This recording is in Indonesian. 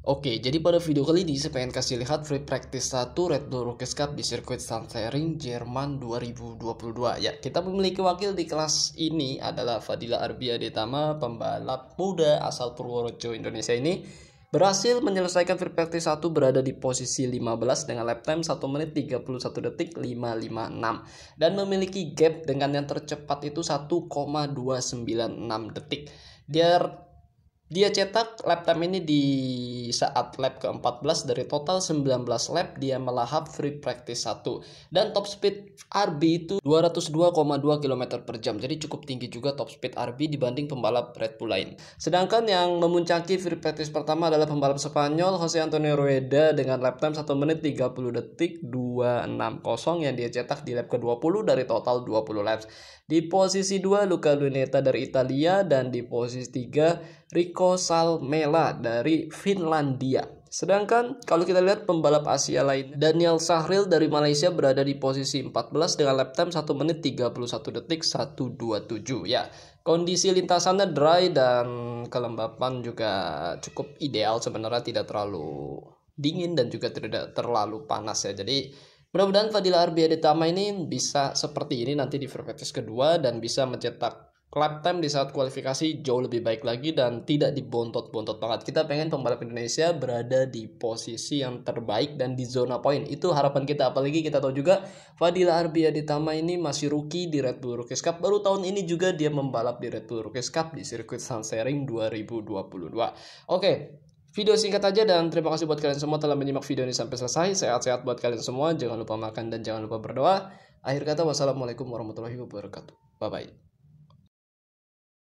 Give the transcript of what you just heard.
Oke, jadi pada video kali ini saya pengen kasih lihat free practice 1 Red Bull Rookies Cup di sirkuit Sandring Jerman 2022 ya. Kita memiliki wakil di kelas ini adalah Fadila Arbia Detama, pembalap muda asal Purworejo Indonesia ini berhasil menyelesaikan free practice 1 berada di posisi 15 dengan lap time 1 menit 31 detik 556 dan memiliki gap dengan yang tercepat itu 1,296 detik. Dia dia cetak lap time ini di saat lap ke-14 dari total 19 lap dia melahap free practice 1 dan top speed RB itu 202,2 km per jam jadi cukup tinggi juga top speed RB dibanding pembalap Red Bull lain. Sedangkan yang memuncaki free practice pertama adalah pembalap Spanyol Jose Antonio Rueda dengan lap time 1 menit 30 detik 260 yang dia cetak di lap ke-20 dari total 20 laps. Di posisi 2 Luca Luneta dari Italia dan di posisi 3 Rico Mikko Salmela dari Finlandia. Sedangkan kalau kita lihat pembalap Asia lain, Daniel Sahril dari Malaysia berada di posisi 14 dengan lap time 1 menit 31 detik 127 ya. Kondisi lintasannya dry dan kelembapan juga cukup ideal sebenarnya tidak terlalu dingin dan juga tidak terlalu panas ya. Jadi mudah-mudahan Fadila Arbi Aditama ini bisa seperti ini nanti di Vervetes kedua dan bisa mencetak club time di saat kualifikasi jauh lebih baik lagi dan tidak dibontot-bontot banget. Kita pengen pembalap Indonesia berada di posisi yang terbaik dan di zona poin. Itu harapan kita. Apalagi kita tahu juga Fadila Arbia Ditama ini masih rookie di Red Bull Rookies Cup. Baru tahun ini juga dia membalap di Red Bull Rookies Cup di sirkuit Sunshine 2022. Oke, Video singkat aja dan terima kasih buat kalian semua telah menyimak video ini sampai selesai. Sehat-sehat buat kalian semua. Jangan lupa makan dan jangan lupa berdoa. Akhir kata wassalamualaikum warahmatullahi wabarakatuh. Bye-bye.